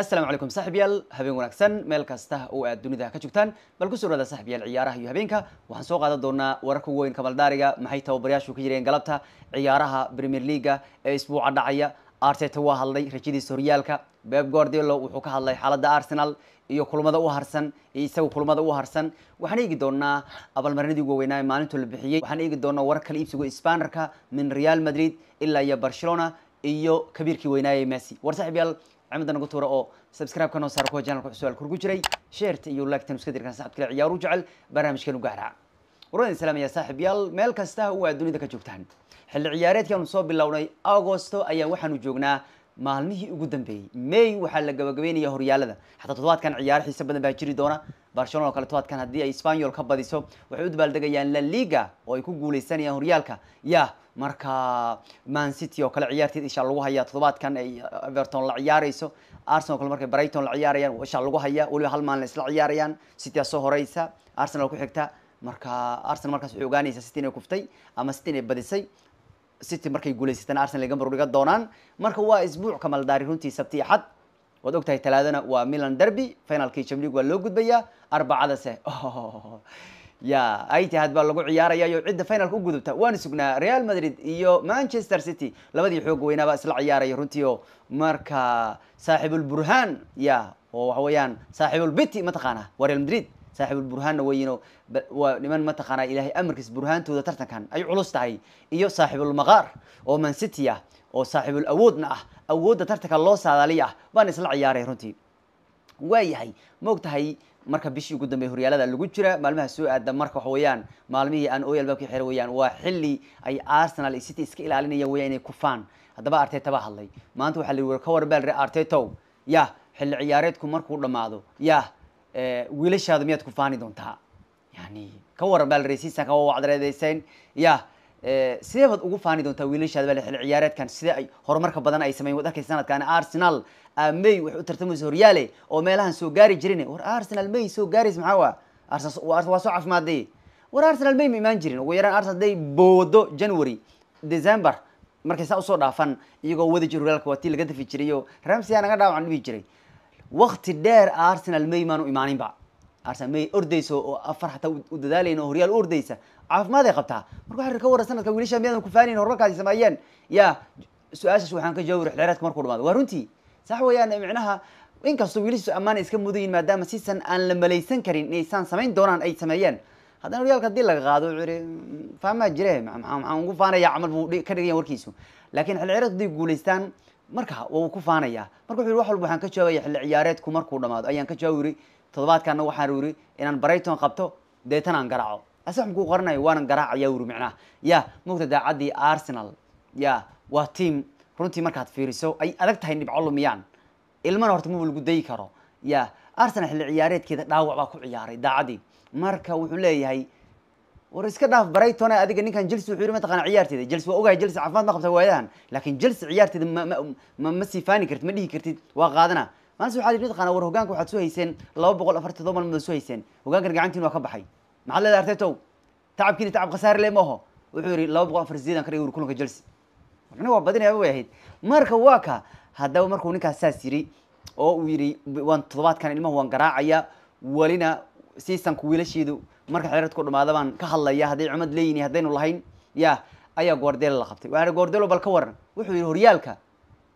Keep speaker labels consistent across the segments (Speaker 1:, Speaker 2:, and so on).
Speaker 1: asalaamu calaykum saaxiibyaal habeen wanaagsan meel kasta oo aad dunida ka joogtaan bal ku sugnaada saaxiibyaal ciyaaraha iyo habeenka waxaan soo qaadan doonaa wararka ugu weyn kamaldaariga maxay tababarayaashu ka jireen galabta ciyaaraha premier leaga ee isbuuca dhacaya arteta waa hadlay rajadiisa horyaalka beb guardielo wuxuu ka hadlay xaaladda arsenal iyo kulmada u harsan iyo isaga kulmada u harsan waxaan eegi doonaa abaalmarinadii uguweynaa maalintu la bixiyey waxaan eegi doonaa warar kala iibsigo sbanerka min real madrid ilaa iyo barcelona iyo kabiirkii weynaaye messi war saaxiibyaal axmed nagu tuura oo subscribe-kan oo saar kuwa channelka cusub alkurgu jiray sheerta iyo lagtan iska dirkan saxibkale ciyaaru jecel barnaamijkeenu gaara waraan salaamaya saaxiib yaal meel kasta oo aad dunida ka joogtaan xilli ciyaareedkii aanu soo bilownay Agosto ayaa waxaanu joognaa maalmihii ugu dambeeyay May waxaa la gabagabeynayaa horyaalada xataa todobaadkan ciyaaro xiise badan baa jiri doona Barcelona oo kale todobaadkan haddii ay spanyol ka badiso waxay u dabaaldegayaan La Liga oo ay ku guuleysanayaan horyaalka yaa marka man city oo kale ciyaarteed ishaa lagu hayaa todobaadkan ay everton la ciyaareyso arsenal kale markay brighton la ciyaarayaan ishaa lagu hayaa weliba hal maalin isla ciyaarayaan city aa soo horeysa arsenal ku xigta marka arsenal markaas waxay ogaanaysaa city inay kuftay ama city inay badisay city markay guulaysataan arsenal ay gambar dhiga doonaan marka waa isbuuc kamaldaari runtii sabti axad waad ogtahay talaadana waa milan derby finalkii chamleague waa loo gudbayaa arbacadase ya itihad baa lagu ciyaarayayo cidda finalka u gudubta waana sugnaa real madrid iyo manchester city labadii xoog weynaabaa isla ciyaaraya runtii oo marka saaxibulburhaan ya oo waxa weeyaan saaxibulbity mataqaana waa real madrid saaxibulburhaanna weyino waa niman mataqaana ilaahay amarkiis burhaantooda tartankan ay culus tahay iyo saaxibulmaqaar oo mancity ah oo saaxibul awoodna ah awoodda tartanka loo saadaaliy ah baana isla ciyaaray runtii waa waayahay maogtahay marka bishii ugu dambey horyaalada lagu jira maalmaha soo aada marka waxa weeyaan maalmihii aan oyal baabka xira weyaan waa xilli ay arsenal iyo city iska ilaalinaya weya inay kufaan haddaba artetaba hadlay maanta waxaa la yii war ka warbaa lari artetow yah xilli ciyaareedku markuu dhammaado yah eh, wiilashaada miyaad kufaani doontaa yani ka warabaa lari siisaan kawa wacdareedeyseen yah sidee baad ugu faani doontaa wiilashaada baa xil ciyaareedkan sida ay horumarka badan ay sameyen waad arkaysa sanadkan Arsenal ah, may waxay u tartamayso horyaale oo meelahan soo gaari jirin war Arsenal may soo gaaraysa maxaa waa waa soo caafimaadday war Arsenal may ma imaan jirin ugu yaraan Arsenal day boodo January December markay saa usoo dhaafan iyagoo wada jiro Realka waa tii laga dafi jiray oo Ramsey aanaga dhaawacan dhibi jiray waqti dheer Arsenal may maanu imaaninba arsamey ordayso oo afar hataa u dadaalayn oo horyaal u ordaysa caafimaad qabtaa marka waxaa ka warran sanadka wiilasha miyaadan kufaanayn horumarkaasi sameeyeen ya su-aashaas waxaan ka jawabi rexdheereedka markuu dhamaado waa runtii sax weeyaan micnaha inkastoo wiilashiisu ammaanay iska mudayin maadaama sisan aan la malaysan karin inaysaan samayn doonaan ay sameeyeen haddana horyaalka hadii laga qaado wuxuu yihi mm, faamaa jire maxaan ugu faanaya camal buu ka dhigaya warkiisu laakiin xilli ciyaareedku guulaystaan marka waa ku faanaya marka wuxu yhi wax walba waxaan ka jawaabaya xilli ciyaareedku markuu dhamaado ayaan ka jawaabi yiri toddobaadkaana waxaan uri inaan brayton qabto deetan aan garaaco ase kuu qoranayo waanan garaacayaa uri micnaha ya mugta daacadii arsenal ya waa tiam runtii markaad fiiriso ay adag tahay dhibco lumiyaan ilmana horta maba lagu dayi karo ya arsenal xilli ciyaareedkeeda dhaawac baa ku ciyaaray daacadii marka wuxuu leeyahay war iska dhaaf brayton adiga ninkan jelsi wuxuu yiri mataqana ciyaarteeda jelsi waa ogahay jelsi caafimaad ma qabta waayadahan laakiin jelsi ciyaarteeda ma ma ma sii faani kartid ma dhihi kartid waa qaadana maalintaas waxaad idhi mataqaanaa war hogaanka waxaad soo hayseen laba boqol afartan todoba maalmood soo hayseen hogaankan gacantiin waa ka baxay maxaad leedahay artetow tacabkiina tacab khasaare le maaho wuxuu yidhi laba boqol afar sideedan ka dhigay uri kulanka chelsea macnuhu waa badinayaaba way ahayd marka waa ka haddaba markuu ninkaas saas yidhi oo uu yidhi waan toddobaadkan ilmaha waan garaacaya welina siisanku wiilashiidu marka xeeradku dhamaada baan ka hadlaya hadday cumad leeyihin haddaynu lahayn ya ayaa guardelo la qabtay waxaa guardelo bal ka waran wuxuu yidhi horyaalka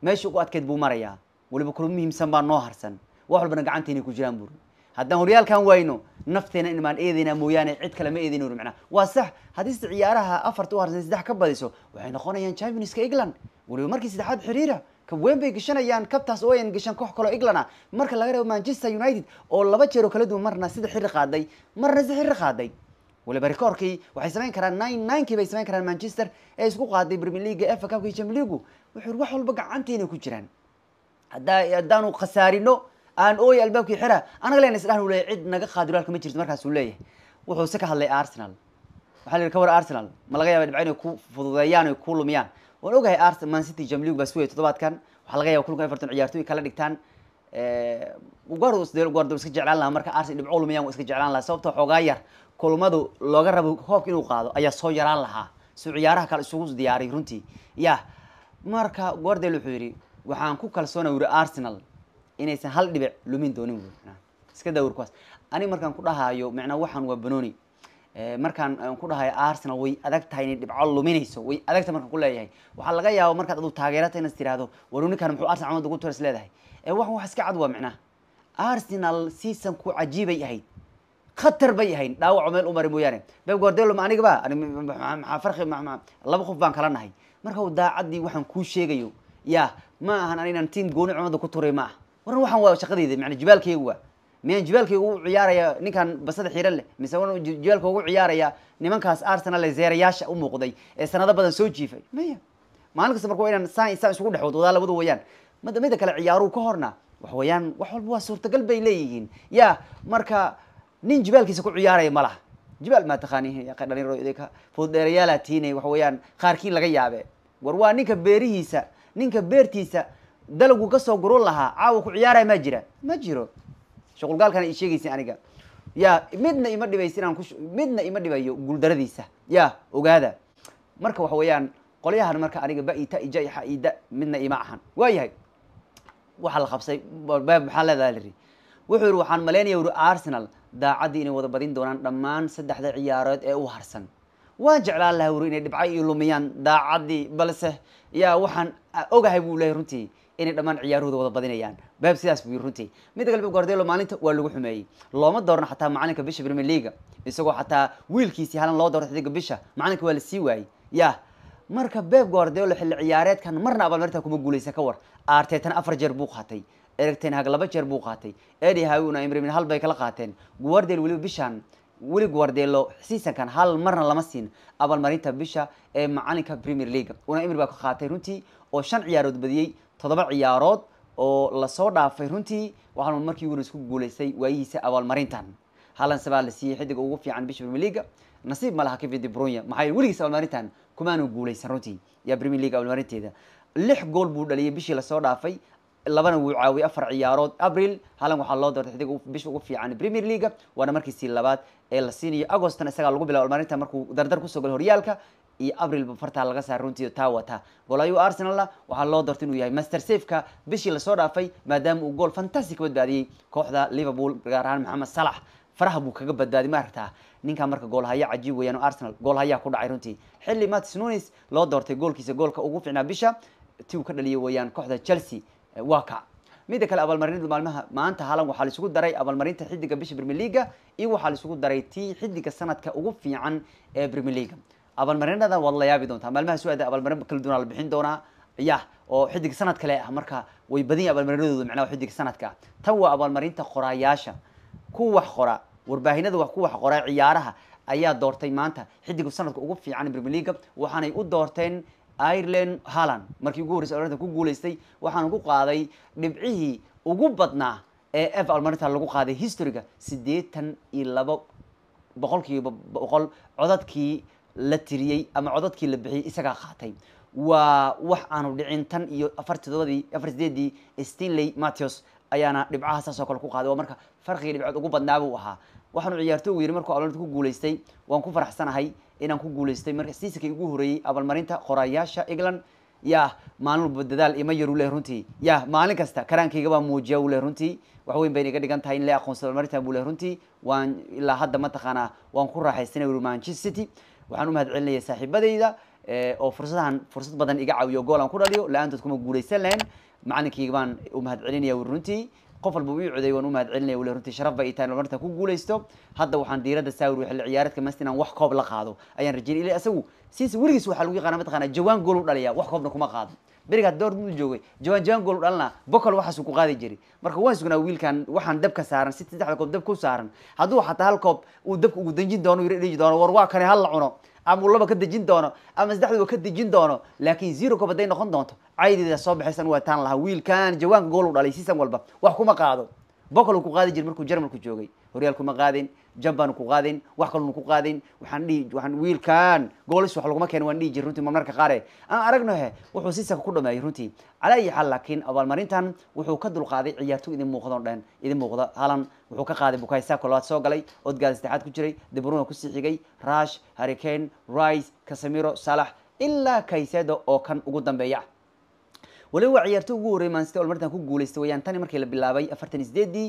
Speaker 1: meesha ugu adkeyd buu marayaa waliba kula muhiimsan baa noo harsan wax walbana gacanteena ku jiraan buuri haddaan horyaalkan wayno nafteena inmaan eedeynaa mooyaane cid kale ma eedeyn uri macnaa waa sax haddiise ciyaaraha afarta u harsan saddex ka badiso waxay noqonayaan championska england waliba markii saddexaad xiriira kabweyn bay geshanayaan kabtaas oo ayan geshan koox kaloo englanda ah. marka laga reebo manchester united oo laba jeer oo kala duwan marna sida xiri qaaday marna si xiri qaaday waliba rekoorkii waxay samayn karaan nine ninekii bay samayn karaan manchester ee isku qaaday premier leaga efa cupka iyo leagu wuxuu wax walba gacanteena ku jiraan haddaanu khasaarino aan ooy albaabkii xira anaga len isdhan u cid naga qaadiroalka ma jirto markaasuu leeyahay wuxuu se ka hadlay arsenal waxaa la yidhi ka war arsenal ma laga yaba dhibco inay ku fududeeyaan oy ku lumiyaan waan ogahay ars man city jamlig baa suway toddobaadkan waxaa laga yaba kulkan everton ciyaartoy kala dhigtaan guardo iska jeclaan lahaa marka arsenal dhibco lumiyaan iska jeclaan lahaa sababtoo xoogaa yar kulmadu looga rabo hoobka inuu qaado ayaa soo yaraan lahaa suu ciyaaraha kale isugu diyaariy runtii yah marka guardel wuxuu yidhi waxaan ku kalsoona wuri arsenal inaysan hal dhibic lumin doonin w iska daa kuwaas anig markaan ku dhahaayo micnaa waxaan waa banoni markaan ku dhahayo arsenal way adag tahay inay dhibco luminayso way adagtahay markaan ku leeyahay waxaa laga yaaba markaad adu taageerata inaad tiraahdo waru ninkaan muxuu arsenal cumad ugu turas leedahay wax wax iska cad waa micnaha arsenal seasonku cajiibay ahayd khatar bay ahayn dhaawaco meel u mari mooyaane beb guardelo ma anigaba maxaa farqi laba qof baan kala nahay marka daacaddii waxaan kuu sheegayo ya ma ahan aninan tiim gooni cumada ku turay maaha warran waxaan waa shaqadeyda mana jibaalkaygu waa miyaan jibaalkayga ugu ciyaaraya ninkan basada xiiran leh mise jibaalka ugu ciyaaraya nimankaas arsenal ee zeerayaasha u muuqday ee sanado badan soo jiifay maya maalin kasta marka waa inaan saan saan isugu dhex wad wadaa labadu wayaan mada mida kale ciyaaruhu ka horna wax wayaan wax walba waa suurtagal bay leeyihiin ya marka nin jibaalkiisa ku ciyaaraya ma laha jibaal maa taqaaniin dhalinyaro food dheerayaalaa tiinay wax weyaan qaarkiin laga yaabe war waa ninka beerihiisa ninka beertiisa dalagu kasoo soo gurun lahaa caawa ku ciyaaraya maa jira ma jiro shuqulgaalkana i sheegaysa aniga ya midna ima dhibaysa inaan ku midna ima dhibayo guuldaradiisa ya ogaada marka waxa weeyaan qolyahan marka aniga baita ija ida midna ima ahan waayahay waxaa la qabsay maxaa leedaha liri wuxuu yihi waxaan maleynaya wuri arsenal daacaddii inay wada badin doonaan dhammaan saddexda ciyaarood ee u harsan waan jeclaan lahaa wuri inay dhibcay iyo lumiyaan daacaddii balse yaa waxaan ogahay buu lehay runtii inay dhammaan ciyaarahooda wada badinayaan baab sidaas buu yiri runtii midda kale guardelo maalinta waa lagu xumeeyey looma doorno xataa macalinka bisha premier leaga isagoo xataa wiilkiisii halan loo doorto xidiga bisha macalinka waa la sii waayey yah marka beeb guardelo xilli ciyaareedkan marna abaalmarinta kuma guuleysa ka war artetana afar jeer buu qaatay erigtenhag laba jeer buu qaatay edi hawina imrimin hal bay kala qaateen guardel weliba bishaan weli guardeelo siisankan hal marna lama siin abaalmarinta bisha ee macalinka premier leagua una emir baa ka qaatay runtii oo shan ciyaarood badiyey todoba ciyaarood oo lasoo dhaafay runtii waxaanu markii weli isku guulaystay waayihiisa abaalmarintan halan sabaa la siiyey xidig ugu fiican bisha premier leaga nasiib ma laha kevin debrunya maxaa yeel weligiis abaalmarintan kumaanu guulaysan runtii yaa premier league abaalmarinteeda lix gool buu dhaliyay bishii lasoo dhaafay labana wuu caawiyey afar ciyaarood abril halan waxaa loo doortay xidig bisha ugu fiican premier leaga waana markiisii labaad ee la siinayo agostna isagaa lagu bilaabo almaarinta markuu dardar kusoo galo horyaalka iyo april fartaa laga saar runtii taa wata golayu arsenalna waxaa loo doortay inuu yahay master safeka bishii lasoo dhaafay maadaama uu gool fantastic ka badbaadiyey kooxda liverpool gaar ahaan maxamed salax faraha buu kaga badbaadi ma aragtaa ninkaa marka goolhaya cajiib weeyaan oo arsenal gool hayaa ku dhacay runtii xilli matis nunis loo doortay goolkiisa goolka ugu fiicnaa bisha ti ka dhaliyay weeyaan kooxda chelsea waa ka midda kale abaalmarinada maalmaha maanta halan waxaa laisugu daray abaalmarinta xidiga bisha brmeliga iyo waxaa laisugu daray tii xidiga sanadka ugu fiican ee brmeliga abaalmarinada waad la yaabi doontaa maalmaha su-aada abaalmarin kala duwan la bixin doonaa ya oo xidiga sanad kale ah marka way badan yahay abaalmarinadooda micnaha xidiga sanadka ah tan waa abaalmarinta qoraayaasha ku wax qora warbaahinada wax ku wax qora ciyaaraha ayaa doortay maanta xidiga sanadka ugu fiican brmeliga waxaanay u doorteen ireland holland markii ugu horreysay almarinta ku guuleystay waxaanu ku qaaday dhibcihii ugu badnaa ee f almarinta lagu qaaday historyga siddeetan iyo labo boqolkiiba boqol codadkii la tiriyey ama codadkii la bixiyey isagaa qaatay waa wax aanu dhicin tan iyo afar todobadii afar sideedii stinley matthews ayaana dhibcaha saasoo kale ku qaaday waa marka farqigii dhibcood ugu badnaabuu ahaa waxaanu ciyaartoogu yiri markuu almarinta ku guuleystay waan ku faraxsanahay inaan ku guuleystay marka siisankii ugu horeeyey abaalmarinta qoraayaasha england yah maalin walba dadaal ima yar uleh runtii yah maalin kasta karaankayga baa muujiya uleh runtii wax weyn bayna iga dhigan tahay in la aqoonsado abaalmarinta buleh runtii waan ilaa hadda mataqaanaa waan ku raaxaysanay wuri manchester city waxaan u mahad celinaya saaxiibadayda eh, oo fursadahan fursad badan iga caawiyo gool aan ku dhaliyo la-aantood kuma guuleysan lahayn macalinkayga baan u mahad celinaya wuri runtii qof walba ii coday waan u mahad celinaya weli runtii sharaf bay tahay marta ku guuleysto hadda waxaan diiradda saawir xilli ciyaareedka maast inaan wax koob la qaado ayaan rajeynay ilaa isagu since weligiis waxaa lagu yaqaana mataqaana jawaan gool u dhaliya wax koobna kuma qaado beriga dortmund joogay jawaan jawaan gool u dhalana bokol waxaasuu ku qaadi jiray marka waan sugnaa wiilkan waxaan dabka saaran si saddexda koob dab ku saaran hadduu xataa hal koob uu dabka ugu dejin doono dhiji doono war waa kane hal la cuno ama uu laba ka dejin doono ama saddexduba ka dejin doono laakiin zero koob hadday noqon doonto caydida soo baxaysan waa taan lahaa wiilkan jawaanka goolu dhalay sisan walba wax kuma qaado bocol ku qaadi jir markuu jarmalku joogay horyaal kuma qaadin jambanu ku qaadin wax kalonu ku qaadin waxaan dhihi waaan wiilkan goolis wax laguma keen waan dhihi jir runtii marnarka qaare aan aragno he wuxuu siisanka ku dhameeyey runtii calaa xal xaal laakiin abaalmarintan wuxuu ka dulqaaday ciyaartu idin muuqdon dhen idin muuqda halan wuxuu ka qaaday bukaysako labaad soo galay odgaad saddexaad ku jiray debruna kusii xigay rash harricane rice casamiro salax ilaa kaysedo oo kan ugu dambeeya waliba waa ciyaarto ugu horrey manstol markaan ku guuleysta weyaan tani markii la bilaabay afartan iyo sideedii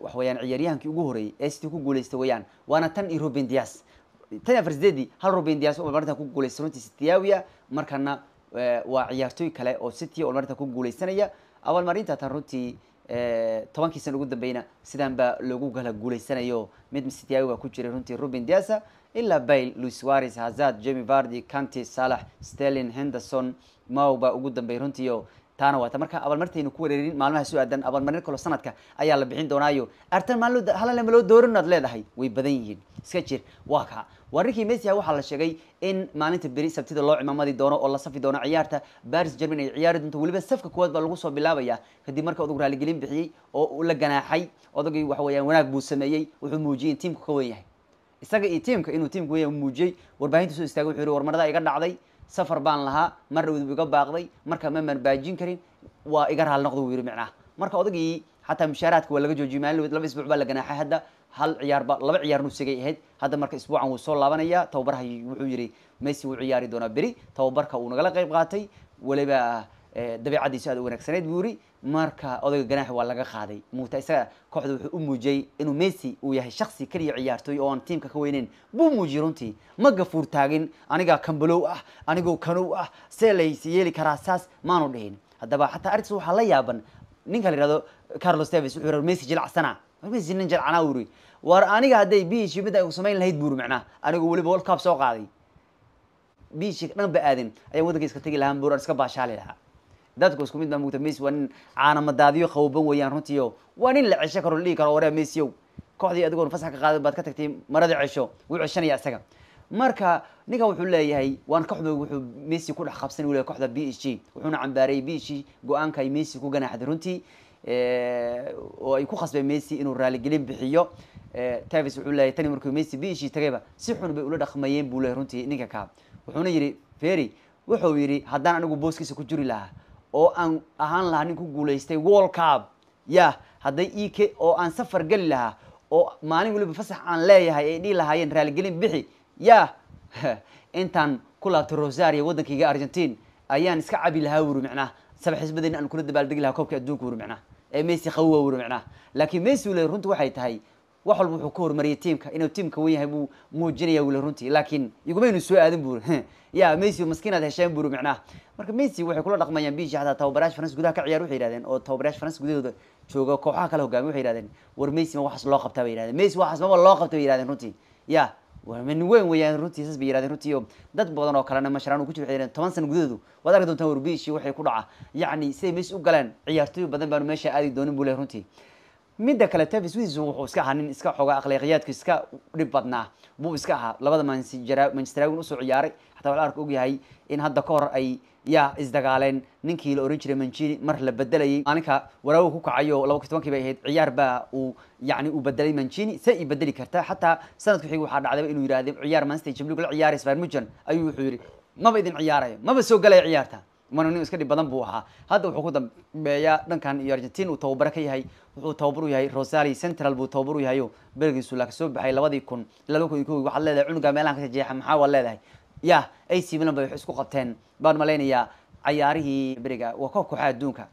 Speaker 1: ciyaaryahankii ugu horreeyey ee sitii ku guuleysta weyaan waana tan iyo ruben dias tan iyo afar sideedii hal ruben dias oo markaan ku guuleysta runtii sitiawia markana waa ciyaartoy kale oo city oo markaan ku guuleysanaya abaalmarinta tan runtii tobankiisan ugu dambeyna sidaan baa loogu kala guuleysanayo mid baa ku jiray runtii ruben diasa ilaa bayle louis waris hazard jemi vardi canty salax sterlin henderson maw baa ugu dambeey runtiio taana waata marka abaalmarintaynu ku wareerin maalmaha soo aadan abaalmarin kaloo sanadka ayaa la bixin doonaayo artan maalin halale ma loo doorin aad leedahay way badan yihiin iska jir waa kaa waa rinkii messi ah, waxaa la sheegay in maalinta beri sabtida loo cimaamadi doono oo la safi doono ciyaarta baris germany ay ciyaari doonto weliba safka kuwaad baa lagu soo bilaabaya kadib marka odagu raaligelin bixiyey oo la ganaaxay odagii waxa weeyaan wanaag buu sameeyey wuxuu muujiyey in tiimku ka wan yahay isaga iyo tiimka inuu tiimka weya muujiyey warbaahinta soo istaagay wuxuu yihi warmarada iga dhacday safar baan lahaa marna udub iga baaqday marka ma marbaajin karin waa iga raal noqdo wuu yihi micnaha marka odagii xataa mushaaraadka waa laga joojiyey maalin laba isbuuc baa la ganaaxay hadda hal ciyaarba laba ciyaar sigay ahayd hadda marka isbuucan wuu soo laabanayaa tababaraha wuxuu yihi messi wuu ciyaari doonaa beri tababarka uu nagala qeyb qaatay waliba dabeicadiisu aad u wanaagsanayd buu yiri marka odayga ganaax waa laga qaaday muuta isaga kooxda wuxuu u muujiyey inuu messi uu yahay shaksi keliya ciyaartooy oo aan tiimka ka weyneyn buu muujiyey runtii ma gafuur taagin anigaa kambalow ah anigoo kanow ah see lays yeeli karaa saas maanu dhihin haddaba xataa arrintaas waxaa la yaaban ninka la yihahdo carlos davis wuxuu yihahdo messi jilcasanaa messi nin jilcanaa uu yiri war aniga hadday biishi mid ay samayn lahayd buu yiri macnaha anigoo weliba world cup soo qaaday biishi dhan ba aadin ayaan waddanka tegi lahaan buur iska baashaali lahaa dadku isku mid baa mugta messi waa nin caanamaddaadiyo qawban weeyaan runtiio waa nin la cesho karo la dhihi karo waree messiow kooxdii adigoon fasax ka qaada baad ka tagtay marada cesho wuu ceshanaya isaga marka ninkan wuxuu leeyahay waan ka xumay wuxuu messi ku dhex qabsan weliba kooxda b h g wuxuuna cambaareeyey b h g go-aanka ay messi ku ganaaxday runtii eh, oo ay ku khasbeen messi inuu raaligelin bixiyo eh, tavis wuxuu leeyahay tani markuu messi b h g tagayba si xun bay ula dhaqmayeen buu leeyahy runtii ninka kaa wuxuuna yidhi ferry wuxuu yidhi haddaan anigu booskiisa ku juri lahaa oo aan ahaan lahaa nin ku guulaystay wolcab ya hadday ik e oo aan safar geli lahaa oo maalin weliba fasax aan leeyahay ay dhihi lahaayeen raaligelin bixi yah intaan ku laabto rosaria waddankayga argentine ayaan iska cabi lahaa wuru micnaa saba xisbadeena aan kula dabaaldegi lahaa koobka adduunka wuri micnaa ee messi qawowa wuri micnaa laakiin messi ule runta waxay tahay wax walba wuxuu ka hormariyay tiimka inuu tiimka wen yahay buu muujinaya wila runtii laakiin igumaynu soo aadin bur ya mesy maskiin hesheen bur micnaha marka mesy waxay kula dhaqmayaan bishi xataa tababaryaasha France gudaha ka ciyaar waxay yihahdeen oo tababaryaasha France gudahooda jooga kooxaha kala hogaamiya waxay yihahdeen war mesy ma waxaas loo qabtaa bay yihahdeen mesy waxaas maba loo qabta bay yihahdeen runtii ya nin weyn weyaan runtii saas bay yirahdeen runtii oo dad badan oo kalena masharaan uu ku jiro waxay toban sano gudahoodu waad arki doontaan warbishi waxay ku dhaca yacni siday mesy u galeen ciyaartooy badan baanu meesha aadi doonin buu lehay runtii midda kale tavis wilson wuxuu iska ahaa nin iska xoogaa akhlaaqiyaadku iska dhib badnaa buu iska ahaa labada manchesterawn usoo ciyaaray xataa wala arka ogyahay in hadda ka hor ay yaa isdagaaleen ninkii la oran jiray mancini mar la bedelayay maalinka waraawo ku kacayo laba kii tobankii bay ahayd ciyaar baa uu yani uu bedelay mancini se i bedeli kartaa xataa sanadku xig waxaa dhacdaba inuu yihahde ciyaar manchester jamlig la ciyaarey sfarmujan ayuu wuxuu yidhi maba idin ciyaarayo maba soo galaya ciyaarta mana nin iska dhib badan buu ahaa hadda wuxuu ku dambeeyaa dhankan iyo argentin uu tababaro ka yahay wuxuu tababar u yahay rosali central buu tababar u yahayo bergiisu laa kasoo baxay labadii kun laba kun iyo ko waxaad leedahay cunuga meelahan ka jeexa maxaa waad leedahay ya ac milan bay wax isku qabteen baan malaynayaa cayaarihii beriga waa koob kooxaa adduunka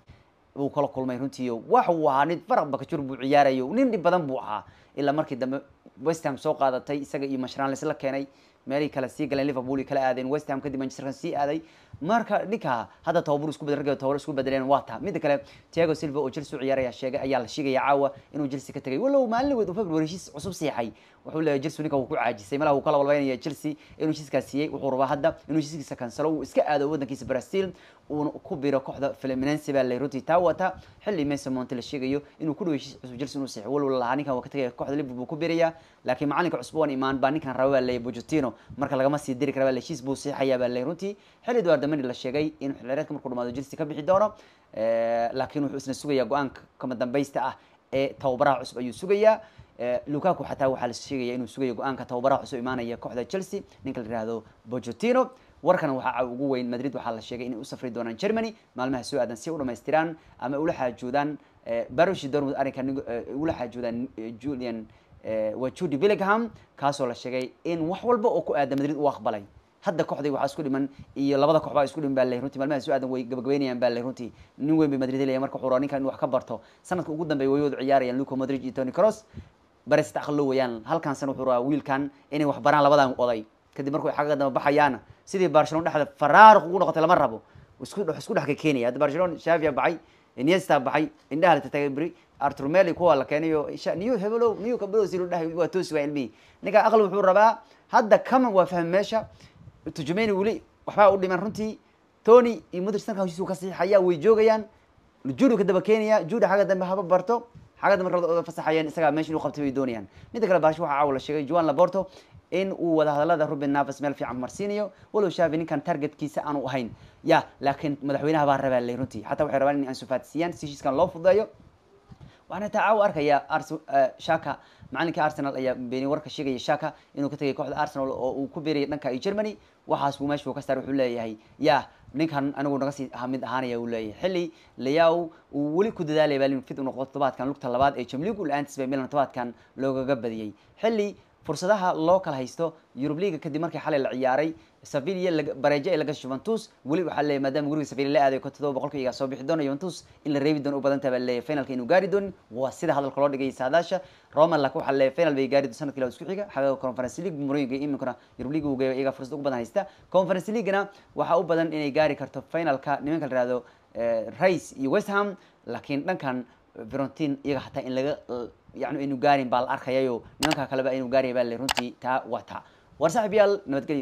Speaker 1: wuu kala kulmay runtii wax uu ahaa nin faraq bakajur buu ciyaarayo nin dhib badan buu ahaa ilaa markii dambe westham soo qaadatay isaga iyo mashran laisla keenay meelihii kale sii galeen liverpool kala aadeen westham kadib manchester sii aaday marka dhinka hadda tababar isku bedel tababar isku bedeleen waa taa midda kale Thiago Silva oo Chelsea u ciyaaraya sheegay ayaa la sheegay caawa inuu Chelsea ka tagay walow maalin weed u February heshiis cusub siixay wuxuu leeyahay Chelsea ninka uu ku caajisay malaha uu kala walbaynaya Chelsea inuu heshiiska siiyay wuxuu rabaa hadda inuu heshiiskiisa kansalo uu iska aado wadankiisa Brazil uuna ku biro kooxda Fluminense baa la runtii taa wata xilli Mason Mount la sheegayo inuu ku dhaw heshiis cusub Chelsea inuu siixay walow lahaa ninkan waa ka tagay kooxda Liverpool ku biraya laakiin macalinka cusub waan imaan baa ninkan rabaa la Pochettino marka lagama sii diri kara heshiis buu siixayaa baa la runtii xilli damani la sheegay in xilireenka markuu dhamaado jilsi ka bixi doono laakiin wuxuu isna sugayaa go-aanka kama dambaysta ah ee tababaraha cusub ayuu sugayaa lukaku xataa waxaa la sheegaya inuu sugayo go-aanka tababaraha cusub imaanaya kooxda chelsea ninka la yihahdo bojotino warkana waxaa ugu weyn madrid waxaa la sheegay inay u safri doonaan germany maalmaha soo aadan si u dhamaystiraan ama ula xaajoodaan barushi dormud arrinka ula xaajoodaan julian waa judy billingham kaasoo la sheegay in wax walba oo ku aada madrid u aqbalay hadda kooxdii waxaa isku dhiman iyo labada kooxbaa isku dhiman baa lay runtii maalmahaas aadan way gabagabeynayaan baa lay runtii nin weyn bay madrid helaya marka xuro ninkan wax ka barto sanadka ugu dambeeya way wada ciyaarayaan luco madrid iyo tony cross baris takhallo weeyaan halkan wuxuu rabaa wiilkan inay wax baraan labadan oday kadib markuu xagga damba baxayaana sidii barcelona dhexda faraaruq ugu noqotay lama rabo isku isku dhexka keenaya hadda barcelona shavia baxay iniesta baxay indhaha la tatagay beri artur meli kuwa la keeniyo niyo hebelow niyo kabelow dhahay waa toosi waa ilmihii ninka aqli wuxuu rabaa hadda kaman waa fahmi meesha turjumeyn wli waxbaa u dhiman runtii tony iyo mudrisanka hawshiisu ka saxiixaya way joogayaan judu kadaba keenaya juda xagga dambe haba barto xagga dambe kale oda fasaxayeen isagaa meesha inuu qabtay way doonayaan midda kale baash waxa caawa la sheegay juan laborto in uu wadahadalada ruben naves meel fiican marsiinayo walow shaafi ninkan targetkiisa aanu ahayn ya laakiin madaxweynaha baa rabaa ley runtii xataa waxay rabaan in ansufaad siiyaan sishiiskan loo fudeeyo waxaan taa caawa arkayaa ars shaka eh, macalinka arsenal ayaa beeni warka sheegaya shaka inuu ka tegay kooxda arsenal oo uu ku beerayay dhanka iyo germany waxaas buu meesha ka saar wuxuu leeyahay ya ninkan anigu naga sii mid ahaanaya uu leeyahay xili layaw uu weli ku dadaalaya baalin fid u noqdo todobaadkan lugta labaad ee jamligu la-aantiis bay milan todobaadkan loogaga badiyey xilli fursadaha loo kala haysto yurub liga kadib markii xalay la ciyaaray savilia bareejo ay lagasho juventus weli waxaa leeyahy maadaama guriga savilia la aaday ko todoba boqolka iga soo bixi doono juventus in la reebi doono u badantaha baa leeyahy finalka inuu gaari doonin waa sida hadalka loo dhigay saadaasha roma laakiin waxaa leeyahy final bay gaari doon sanadkii laba isku xiga xagga conference league murooyinka iminkana yurub liga uu geeyo iyaga fursad ugu badan haysta conference leaguena waxaa u badan inay gaari karto finalka nimanka la ihahdo eh, rice iyo west ham laakiin dhankan verontin iyaga hataa in laga yani aynu gaarin baa la arkayayo nimanka kaleba aynu gaaraya baa le runtii taa waa taa war saaxiib nabadgelyo